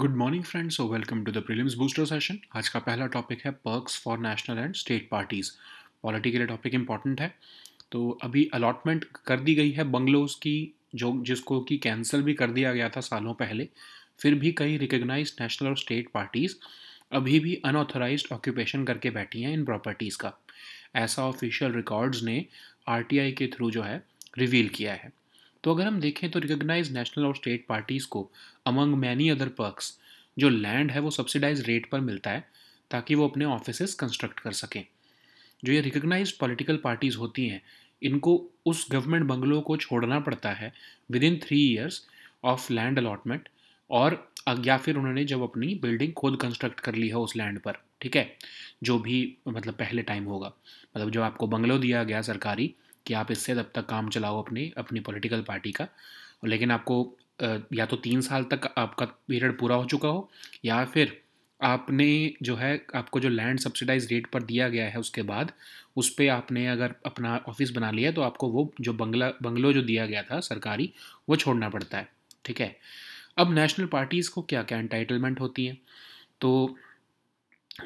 Good morning friends और welcome to the prelims booster session आज का पहला टॉपिक है perks for national and state parties polity के लिए टॉपिक इंपॉर्टेंट है तो अभी अलॉटमेंट कर दी गई है बंगलोज़ की जो जिसको कि कैंसिल भी कर दिया गया था सालों पहले फिर भी कई रिकग्नाइज नेशनल और स्टेट पार्टीज़ अभी भी अनऑथोराइज ऑक्यूपेशन करके बैठी हैं इन प्रॉपर्टीज़ का ऐसा ऑफिशियल रिकॉर्ड्स ने आर के थ्रू जो है रिवील किया है तो अगर हम देखें तो रिकोगनाइज नेशनल और स्टेट पार्टीज़ को अमंग मैनी अदर पर्कस जो लैंड है वो सब्सिडाइज रेट पर मिलता है ताकि वो अपने ऑफिस कंस्ट्रक्ट कर सकें जो ये रिकग्नाइज पॉलिटिकल पार्टीज़ होती हैं इनको उस गवर्नमेंट बंगलों को छोड़ना पड़ता है within three years of land allotment और या फिर उन्होंने जब अपनी बिल्डिंग खुद कंस्ट्रक्ट कर ली है उस लैंड पर ठीक है जो भी मतलब पहले टाइम होगा मतलब जब आपको बंगलो दिया गया सरकारी कि आप इससे तब तक काम चलाओ अपने अपनी पॉलिटिकल पार्टी का लेकिन आपको या तो तीन साल तक आपका पीरियड पूरा हो चुका हो या फिर आपने जो है आपको जो लैंड सब्सिडाइज रेट पर दिया गया है उसके बाद उस पर आपने अगर अपना ऑफिस बना लिया तो आपको वो जो बंगला बंगलो जो दिया गया था सरकारी वो छोड़ना पड़ता है ठीक है अब नेशनल पार्टीज़ को क्या क्या एंटाइटलमेंट होती हैं तो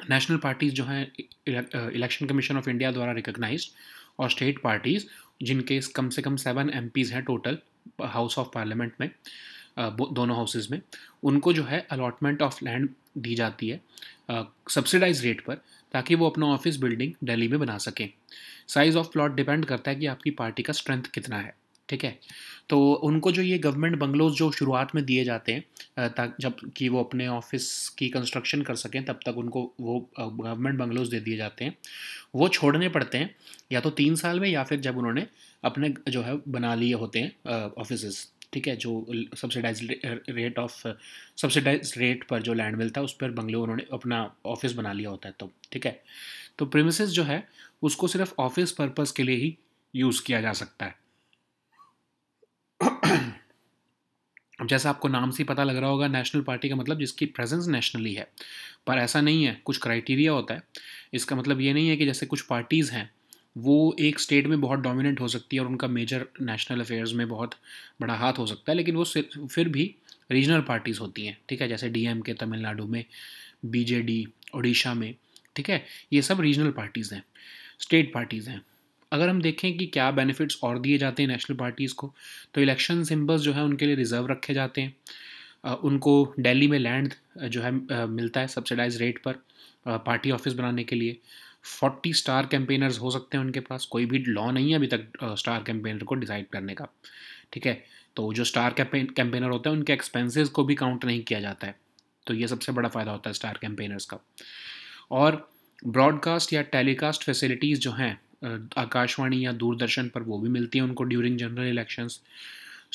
नेशनल पार्टीज़ जो हैं इलेक्शन कमीशन ऑफ इंडिया द्वारा रिकग्नाइज और स्टेट पार्टीज़ जिनके कम से कम सेवन एम हैं टोटल हाउस ऑफ पार्लियामेंट में दोनों हाउसेज में उनको जो है अलॉटमेंट ऑफ लैंड दी जाती है सब्सिडाइज रेट पर ताकि वो अपना ऑफिस बिल्डिंग दिल्ली में बना सकें साइज़ ऑफ प्लॉट डिपेंड करता है कि आपकी पार्टी का स्ट्रेंथ कितना है ठीक है तो उनको जो ये गवर्नमेंट बंगलोज जो शुरुआत में दिए जाते हैं ताकि जब कि वो अपने ऑफिस की कंस्ट्रक्शन कर सकें तब तक उनको वो गवर्नमेंट बंगलोज दे दिए जाते हैं वो छोड़ने पड़ते हैं या तो तीन साल में या फिर जब उन्होंने अपने जो है बना लिए होते हैं ऑफिस ठीक है जो subsidise rate of subsidise rate पर जो लैंड मिलता है उस पर बंगले उन्होंने अपना ऑफिस बना लिया होता है तो ठीक है तो प्रेमिसेस जो है उसको सिर्फ ऑफिस पर्पज़ के लिए ही यूज़ किया जा सकता है अब जैसा आपको नाम से ही पता लग रहा होगा नेशनल पार्टी का मतलब जिसकी प्रेजेंस नेशनली है पर ऐसा नहीं है कुछ क्राइटेरिया होता है इसका मतलब ये नहीं है कि जैसे कुछ पार्टीज़ हैं वो एक स्टेट में बहुत डोमिनेंट हो सकती है और उनका मेजर नेशनल अफेयर्स में बहुत बड़ा हाथ हो सकता है लेकिन वो फिर भी रीजनल पार्टीज़ होती हैं ठीक है जैसे डी एम के तमिलनाडु में बीजेडी उड़ीसा में ठीक है ये सब रीजनल पार्टीज़ हैं स्टेट पार्टीज़ हैं अगर हम देखें कि क्या बेनिफिट्स और दिए जाते हैं नेशनल पार्टीज़ को तो इलेक्शन सिंबल्स जो है उनके लिए रिज़र्व रखे जाते हैं उनको दिल्ली में लैंड जो है मिलता है सब्सिडाइज रेट पर पार्टी ऑफिस बनाने के लिए फोर्टी स्टार कैंपेनर्स हो सकते हैं उनके पास कोई भी लॉ नहीं है अभी तक स्टार कैंपेनर को डिसाइड करने का ठीक है तो जो स्टार कैंपेनर होता है उनके एक्सपेंसेस को भी काउंट नहीं किया जाता है तो ये सबसे बड़ा फ़ायदा होता है स्टार कैंपेनर्स का और ब्रॉडकास्ट या टेलीकास्ट फैसिलिटीज़ जो हैं आकाशवाणी या दूरदर्शन पर वो भी मिलती है उनको ड्यूरिंग जनरल इलेक्शंस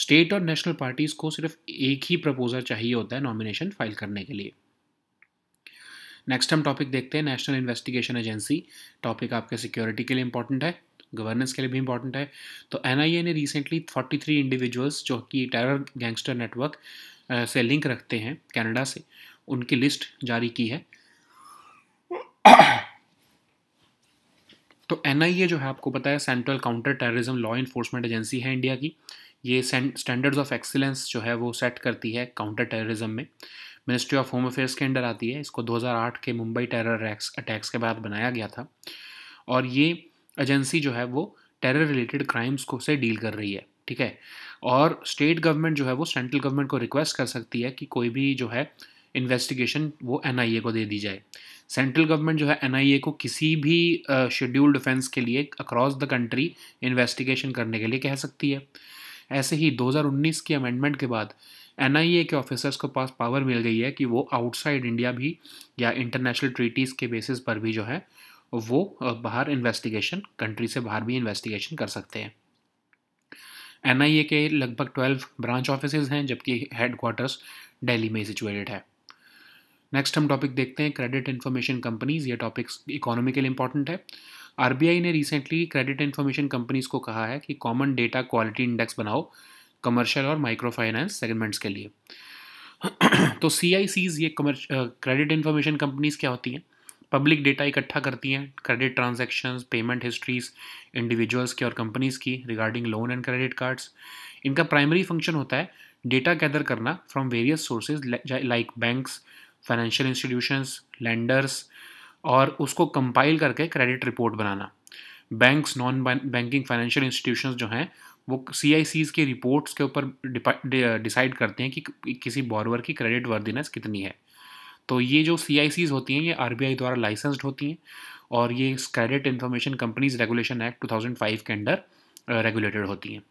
स्टेट और नेशनल पार्टीज़ को सिर्फ एक ही प्रपोज़ल चाहिए होता है नॉमिनेशन फाइल करने के लिए नेक्स्ट हम टॉपिक देखते हैं नेशनल इन्वेस्टिगेशन एजेंसी टॉपिक आपके सिक्योरिटी के लिए इंपॉर्टेंट है गवर्नेंस के लिए भी इंपॉर्टेंट है तो एन ने रिसेंटली 43 इंडिविजुअल्स जो कि टेरर गैंगस्टर नेटवर्क से लिंक रखते हैं कनाडा से उनकी लिस्ट जारी की है तो एन जो है आपको पता है central counter terrorism law enforcement agency है इंडिया की ये स्टैंडर्ड्स ऑफ एक्सीलेंस जो है वो सेट करती है काउंटर टेररिज्म में मिनिस्ट्री ऑफ होम अफेयर्स के अंडर आती है इसको 2008 के मुंबई टेरर अटैक्स के बाद बनाया गया था और ये एजेंसी जो है वो टेरर रिलेटेड क्राइम्स को से डील कर रही है ठीक है और स्टेट गवर्नमेंट जो है वो सेंट्रल गवर्नमेंट को रिक्वेस्ट कर सकती है कि कोई भी जो है इन्वेस्टिगेशन वो एन को दे दी जाए सेंट्रल गवर्नमेंट जो है एन को किसी भी शेड्यूल्ड uh, डिफेंस के लिए अक्रॉस द कंट्री इन्वेस्टिगेशन करने के लिए कह सकती है ऐसे ही 2019 की अमेंडमेंट के बाद एन के ऑफिसर्स को पास पावर मिल गई है कि वो आउटसाइड इंडिया भी या इंटरनेशनल ट्रीटीज़ के बेसिस पर भी जो है वो बाहर इन्वेस्टिगेशन कंट्री से बाहर भी इन्वेस्टिगेशन कर सकते हैं एन के लगभग ट्वेल्व ब्रांच ऑफिसेज़ हैं जबकि हेड क्वार्टर्स दिल्ली में सिचुएटेड है नेक्स्ट हम टॉपिक देखते हैं क्रेडिट इन्फॉर्मेशन कंपनीज ये टॉपिक्स इकोनॉमिकल इंपॉर्टेंट है आर ने रिसेंटली क्रेडिट इन्फॉर्मेशन कंपनीज को कहा है कि कॉमन डेटा क्वालिटी इंडेक्स बनाओ कमर्शियल और माइक्रो फाइनेंस सेगमेंट्स के लिए तो सी आई सीज ये कमर्श क्रेडिट इन्फॉर्मेशन कंपनीज क्या होती हैं पब्लिक डेटा इकट्ठा करती हैं credit transaction payment histories individuals की और कंपनीज़ की regarding loan and credit cards इनका प्राइमरी फंक्शन होता है डेटा गैदर करना from various sources like banks financial institutions lenders और उसको कंपाइल करके क्रेडिट रिपोर्ट बनाना banks non banking financial institutions जो हैं वो सी आई सीज़ की रिपोर्ट्स के ऊपर डिसाइड करते हैं कि, किसी बॉरवर की क्रेडिट वर्दीनेस कितनी है तो ये जो सी आई सीज़ होती हैं ये आर बी आई द्वारा लाइसेंस्ड होती हैं और ये credit information companies regulation act two thousand five के अंडर रेगुलेटेड होती हैं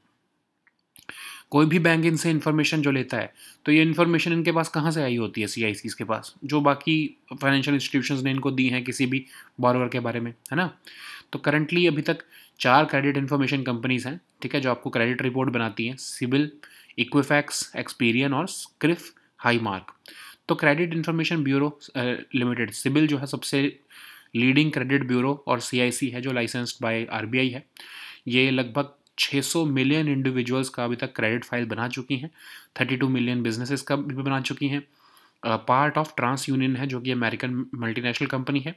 कोई भी बैंक इनसे इन्फॉर्मेशन जो लेता है तो ये इन्फॉर्मेशन इनके पास कहाँ से आई होती है सी आई के पास जो बाकी फाइनेंशियल इंस्टीट्यूशन ने इनको दी हैं किसी भी बॉरवर के बारे में है ना तो करंटली अभी तक चार क्रेडिट इन्फॉर्मेशन कंपनीज हैं ठीक है जो आपको क्रेडिट रिपोर्ट बनाती हैं सिबिल इक्विफैक्स एक्सपीरियन और स्क्रिफ हाई मार्क तो credit information bureau limited CIBIL जो है सबसे लीडिंग क्रेडिट ब्यूरो और सी है जो लाइसेंस्ड बाय आर है ये लगभग 600 मिलियन इंडिविजुअल्स का अभी तक क्रेडिट फाइल बना चुकी हैं 32 मिलियन बिजनेसेस का भी बना चुकी हैं पार्ट ऑफ ट्रांस यूनियन है जो कि अमेरिकन मल्टीनेशनल कंपनी है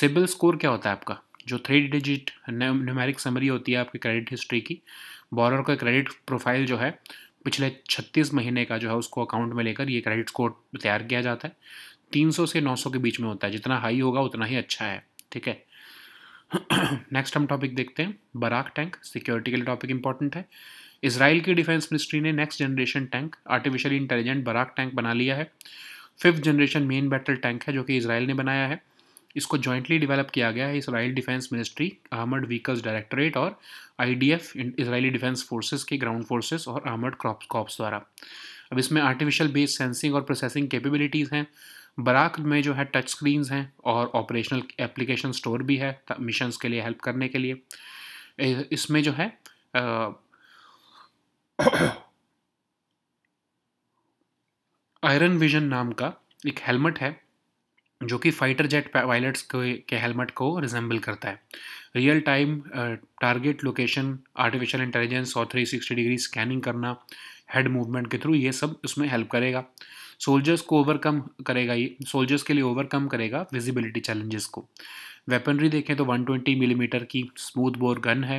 सिबिल स्कोर क्या होता है आपका जो थ्री डिजिट न्यूमेरिक समरी होती है आपकी क्रेडिट हिस्ट्री की बॉर का क्रेडिट प्रोफाइल जो है पिछले 36 महीने का जो है उसको अकाउंट में लेकर ये क्रेडिट स्कोर तैयार किया जाता है 300 से 900 के बीच में होता है जितना हाई होगा उतना ही अच्छा है ठीक है नेक्स्ट हम टॉपिक देखते हैं बराक टैंक सिक्योरिटी के लिए टॉपिक इंपॉर्टेंट है इसराइल की डिफेंस मिनिस्ट्री ने next generation tank artificial intelligent Barak tank बना लिया है fifth generation main battle tank है जो कि इसराइल ने बनाया है इसको जॉइंटली डेवलप किया गया है Israel defence ministry armoured vehicles directorate और आईडीएफ इसराइली डिफेंस फोर्सेस के ग्राउंड फोर्सेस और आर्मर्ड क्रॉप कॉप्स द्वारा अब इसमें आर्टिफिशियल बेस सेंसिंग और प्रोसेसिंग कैपेबिलिटीज़ हैं बराक में जो है टच स्क्रीन्स हैं और ऑपरेशनल एप्लीकेशन स्टोर भी है मिशंस के लिए हेल्प करने के लिए इसमें जो है आयरन विजन नाम का एक हेलमेट है जो कि फाइटर जेट पायलट्स के हेलमेट को रिजेंबल करता है real time target location artificial intelligence और 360 डिग्री स्कैनिंग करना हेड मूवमेंट के थ्रू ये सब इसमें हेल्प करेगा सोल्जर्स को ओवरकम करेगा ये सोल्जर्स के लिए ओवरकम करेगा विजिबिलिटी चैलेंजेस को वेपनरी देखें तो 120 मिलीमीटर mm की स्मूथ बोर गन है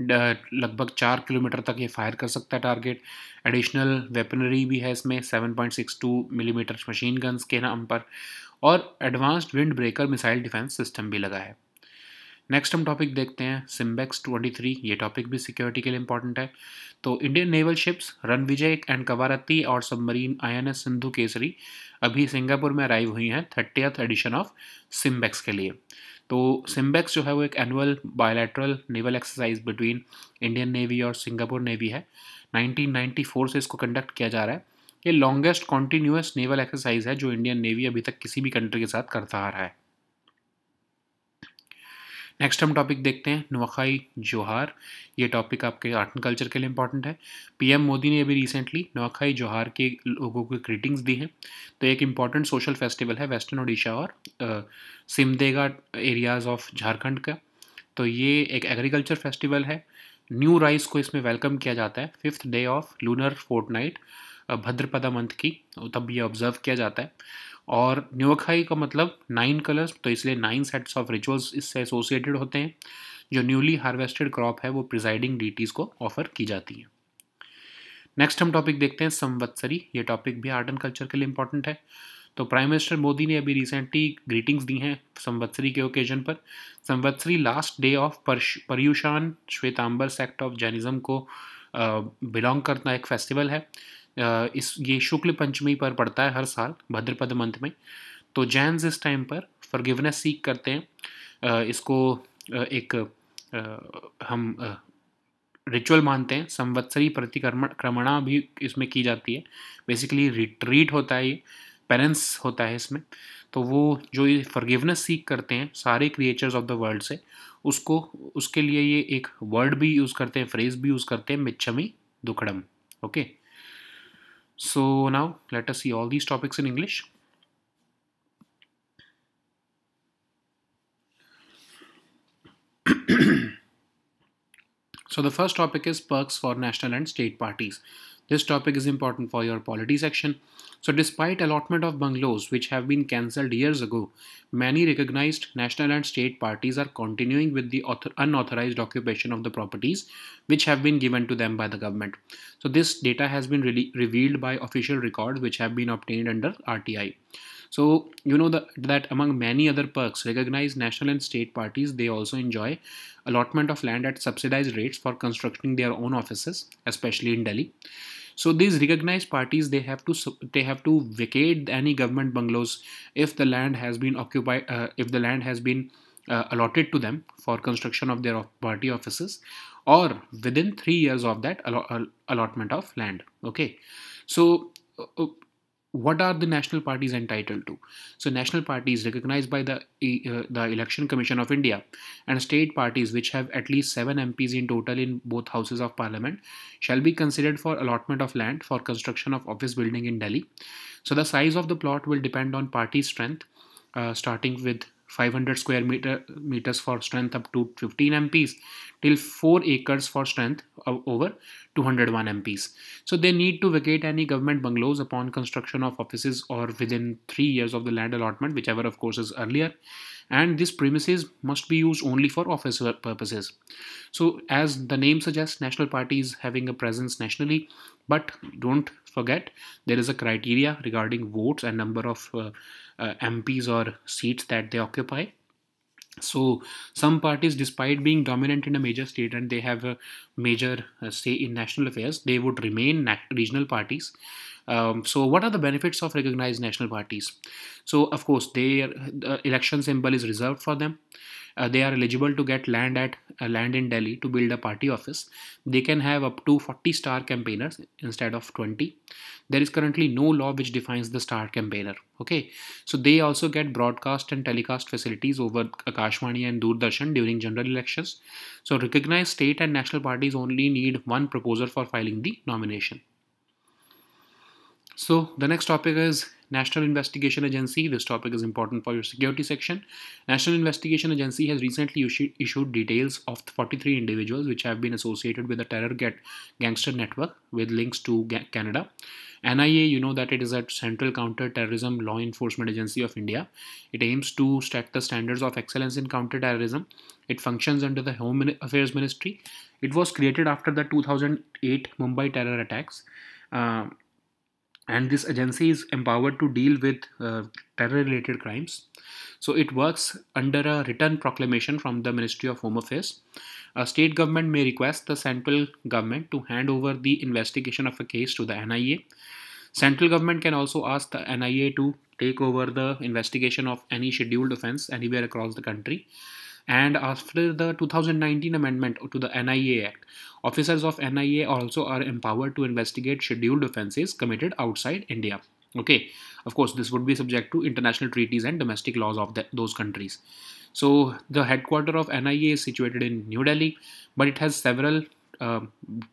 लगभग चार किलोमीटर तक ये फायर कर सकता है टारगेट एडिशनल वेपनरी भी है इसमें 7.62 मिलीमीटर mm मशीन गन्स के नाम पर और advanced wind breaker missile defence system भी लगा है नेक्स्ट हम टॉपिक देखते हैं सिम्बेक्स 23 ये टॉपिक भी सिक्योरिटी के लिए इंपॉर्टेंट है तो Indian naval ships Ranvijay and Kavaratti और सबमरीन आई सिंधु केसरी अभी सिंगापुर में अराइव हुई हैं थर्टियथ एडिशन ऑफ सिम्बेक्स के लिए तो सिम्बेक्स जो है वो एक annual bilateral naval exercise between Indian navy और सिंगापुर नेवी है नाइनटीन से इसको कंडक्ट किया जा रहा है ये लॉन्गेस्ट कॉन्टीन्यूस नेवल एक्सरसाइज है जो इंडियन नेवी अभी तक किसी भी कंट्री के साथ करता आ रहा है नेक्स्ट हम टॉपिक देखते हैं नुआखाई जोहार ये टॉपिक आपके आर्ट एंड कल्चर के लिए इंपॉर्टेंट है पीएम मोदी ने अभी रिसेंटली नुआखाई जोहार के लोगों को ग्रीटिंग्स दी हैं तो एक इंपॉर्टेंट सोशल फेस्टिवल है वेस्टर्न ओडिशा और सिमदेगा एरियाज़ ऑफ झारखंड का तो ये एक एग्रीकल्चर फेस्टिवल है न्यू राइस को इसमें वेलकम किया जाता है fifth day of lunar fortnight Bhadrapada month की तब ये ऑब्जर्व किया जाता है और न्यूखाई का मतलब नाइन कलर्स तो इसलिए नाइन सेट्स ऑफ रिचुअल्स इससे एसोसिएटेड होते हैं जो न्यूली हार्वेस्टेड क्रॉप है वो प्रिजाइडिंग डीटीज़ को ऑफर की जाती है नेक्स्ट हम टॉपिक देखते हैं संवत्सरी ये टॉपिक भी आर्ट एंड कल्चर के लिए इंपॉर्टेंट है तो प्राइम मिनिस्टर मोदी ने अभी रिसेंटली ग्रीटिंग्स दी हैं संवत्सरी के ओकेजन पर Samvatsari last day of Paryushan Shvetambar sect of Jainism को बिलोंग करना एक फेस्टिवल है इस ये शुक्ल पंचमी पर पड़ता है हर साल भद्रपद मंथ में तो जैन इस टाइम पर फॉरगिवनेस सीख करते हैं इसको एक हम रिचुअल मानते हैं संवत्सरी प्रतिक्रमण क्रमणा भी इसमें की जाती है बेसिकली रिट्रीट होता है ये पेरेंट्स होता है इसमें तो वो जो ये फॉरगिवनेस सीख करते हैं सारे क्रिएचर्स ऑफ द वर्ल्ड से उसको उसके लिए ये एक वर्ड भी यूज़ करते हैं फ्रेज भी यूज़ करते हैं Michhami Dukkadam okay okay? So now let us see all these topics in English. so the first topic is perks for national and state parties. This topic is important for your polity section. So despite allotment of bungalows which have been cancelled years ago, many recognized national and state parties are continuing with the unauthorized occupation of the properties which have been given to them by the government. So this data has been re revealed by official records which have been obtained under RTI. So you know the, that among many other perks, recognized national and state parties, they also enjoy allotment of land at subsidized rates for constructing their own offices, especially in Delhi. So these recognized parties they have to they have to vacate any government bungalows if the land has been occupied uh, if the land has been uh, allotted to them for construction of their party offices or within 3 years of that allotment of land okay so uh, uh, what are the national parties entitled to so national parties recognized by the uh, the election commission of india and state parties which have at least 7 mps in total in both houses of parliament shall be considered for allotment of land for construction of office building in delhi so the size of the plot will depend on party strength uh, starting with 500 square meter meters for strength up to 15 MPs till 4 acres for strength of over 201 MPs. So they need to vacate any government bungalows upon construction of offices or within 3 years of the land allotment whichever of course is earlier and these premises must be used only for office purposes. So as the name suggests national party is having a presence nationally but don't forget there is a criteria regarding votes and number of uh, uh, MPs or seats that they occupy. So some parties, despite being dominant in a major state and they have a major uh, say in national affairs, they would remain regional parties. Um, so what are the benefits of recognized national parties? So of course, their uh, election symbol is reserved for them uh, they are eligible to get land at uh, land in Delhi to build a party office. They can have up to 40 star campaigners instead of 20. There is currently no law which defines the star campaigner. Okay, so they also get broadcast and telecast facilities over Akashwani and Doordarshan during general elections. So recognized state and national parties only need one proposer for filing the nomination. So the next topic is National Investigation Agency. This topic is important for your security section. National Investigation Agency has recently issued details of 43 individuals which have been associated with the terror gangster network with links to Canada. NIA, you know that it is a Central Counter-Terrorism Law Enforcement Agency of India. It aims to set the standards of excellence in counter-terrorism. It functions under the Home Affairs Ministry. It was created after the 2008 Mumbai terror attacks. Uh, and this agency is empowered to deal with uh, terror related crimes so it works under a written proclamation from the ministry of home affairs a state government may request the central government to hand over the investigation of a case to the nia central government can also ask the nia to take over the investigation of any scheduled offense anywhere across the country and after the 2019 amendment to the NIA Act, officers of NIA also are empowered to investigate scheduled offences committed outside India. Okay, of course, this would be subject to international treaties and domestic laws of the, those countries. So, the headquarter of NIA is situated in New Delhi, but it has several uh,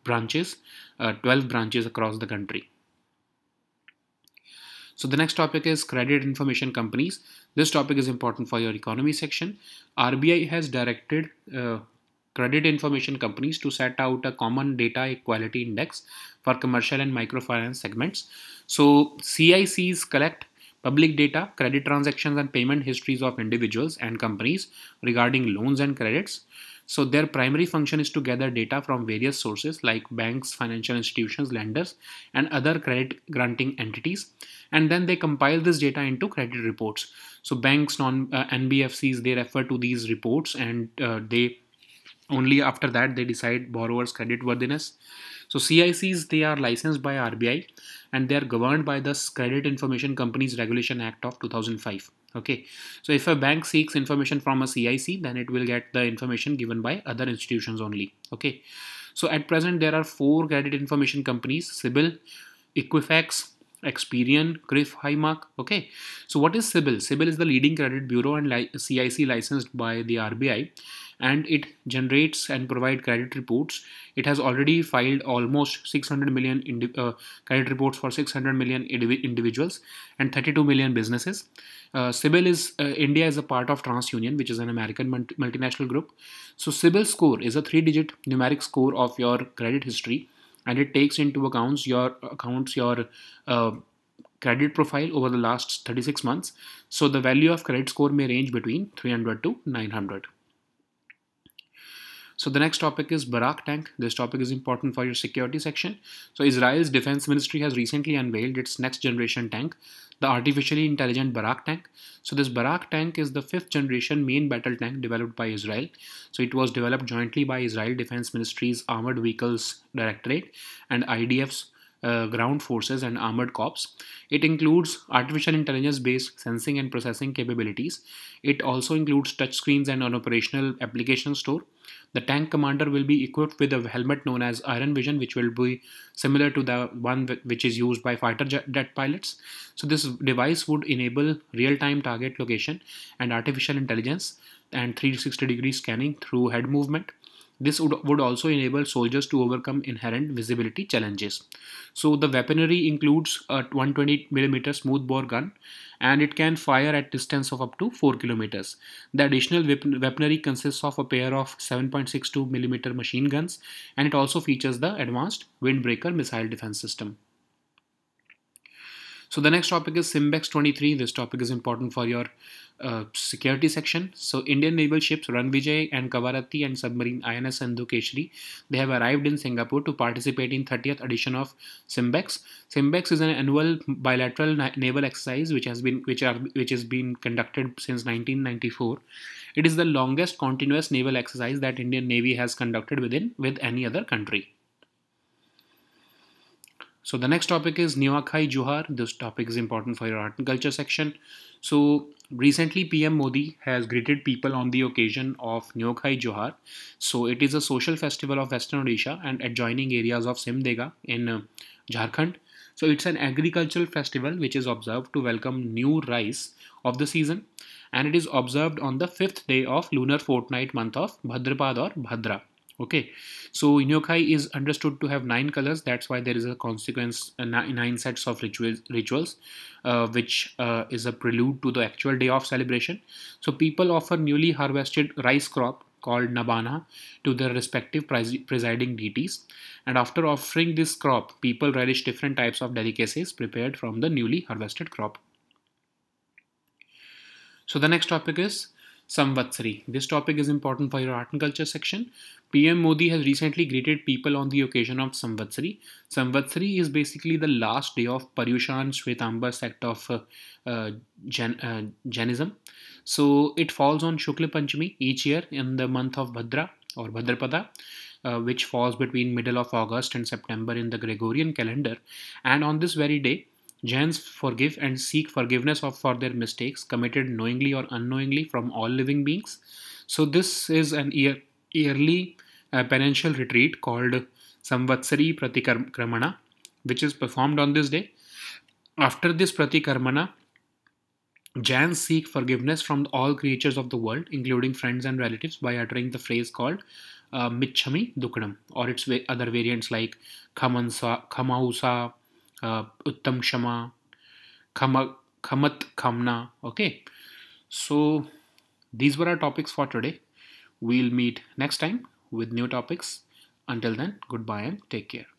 branches, uh, 12 branches across the country. So the next topic is credit information companies. This topic is important for your economy section. RBI has directed uh, credit information companies to set out a common data equality index for commercial and microfinance segments. So CICs collect public data, credit transactions and payment histories of individuals and companies regarding loans and credits. So their primary function is to gather data from various sources like banks, financial institutions, lenders, and other credit granting entities. And then they compile this data into credit reports. So banks, non uh, NBFCs, they refer to these reports and uh, they only after that they decide borrower's credit worthiness so CICs, they are licensed by RBI and they are governed by the Credit Information Companies Regulation Act of 2005. Okay, so if a bank seeks information from a CIC, then it will get the information given by other institutions only. Okay, so at present there are four credit information companies, CIBIL, Equifax, Experian, Griff, Highmark. Okay, so what is CIBIL? CIBIL is the leading credit bureau and li CIC licensed by the RBI and it generates and provide credit reports. It has already filed almost 600 million uh, credit reports for 600 million indiv individuals and 32 million businesses. Uh, CIBIL is uh, India is a part of TransUnion, which is an American multi multinational group. So CIBIL score is a three-digit numeric score of your credit history, and it takes into accounts your accounts your uh, credit profile over the last 36 months. So the value of credit score may range between 300 to 900. So the next topic is Barak tank. This topic is important for your security section. So Israel's defense ministry has recently unveiled its next generation tank, the artificially intelligent Barak tank. So this Barak tank is the fifth generation main battle tank developed by Israel. So it was developed jointly by Israel Defense Ministry's Armored Vehicles Directorate and IDF's uh, ground forces and armored corps. It includes artificial intelligence based sensing and processing capabilities. It also includes touchscreens and an operational application store. The tank commander will be equipped with a helmet known as Iron Vision, which will be similar to the one which is used by fighter jet pilots. So this device would enable real-time target location and artificial intelligence and 360 degree scanning through head movement. This would, would also enable soldiers to overcome inherent visibility challenges. So the weaponry includes a 120mm smoothbore gun and it can fire at distance of up to 4 kilometers. The additional weaponry consists of a pair of 7.62mm machine guns and it also features the advanced windbreaker missile defense system. So the next topic is Simbex 23. This topic is important for your uh, security section. So Indian naval ships Ranvijay and Kavarati and submarine INS and Keshri, they have arrived in Singapore to participate in 30th edition of Simbex. Simbex is an annual bilateral naval exercise which has been which are which has been conducted since 1994. It is the longest continuous naval exercise that Indian Navy has conducted within with any other country. So the next topic is Nuakhai Johar. This topic is important for your art and culture section. So recently PM Modi has greeted people on the occasion of Nuakhai Johar. So it is a social festival of Western Odisha and adjoining areas of Simdega in uh, Jharkhand. So it's an agricultural festival which is observed to welcome new rice of the season and it is observed on the fifth day of lunar fortnight month of Bhadrapad or Bhadra okay so inokai is understood to have nine colors that's why there is a consequence uh, nine sets of rituals rituals uh, which uh, is a prelude to the actual day of celebration so people offer newly harvested rice crop called nabana to their respective presiding deities and after offering this crop people relish different types of delicacies prepared from the newly harvested crop so the next topic is Samvatsari. This topic is important for your art and culture section. PM Modi has recently greeted people on the occasion of Samvatsari. Samvatsari is basically the last day of Paryushan Shvetamba sect of uh, uh, Jain, uh, Jainism. So it falls on Shukla Panchami each year in the month of Bhadra or Bhadrapada. Uh, which falls between middle of August and September in the Gregorian calendar and on this very day Jains forgive and seek forgiveness of, for their mistakes committed knowingly or unknowingly from all living beings. So this is an year, yearly uh, penitential retreat called Samvatsari Pratikarmana, which is performed on this day. After this Pratikarmana, Jains seek forgiveness from all creatures of the world, including friends and relatives, by uttering the phrase called uh, Michami Dukadam, or its other variants like Khamansa, Khamausa, Uttam Shama, Khamat Khamna. Okay, so these were our topics for today. We'll meet next time with new topics. Until then, goodbye and take care.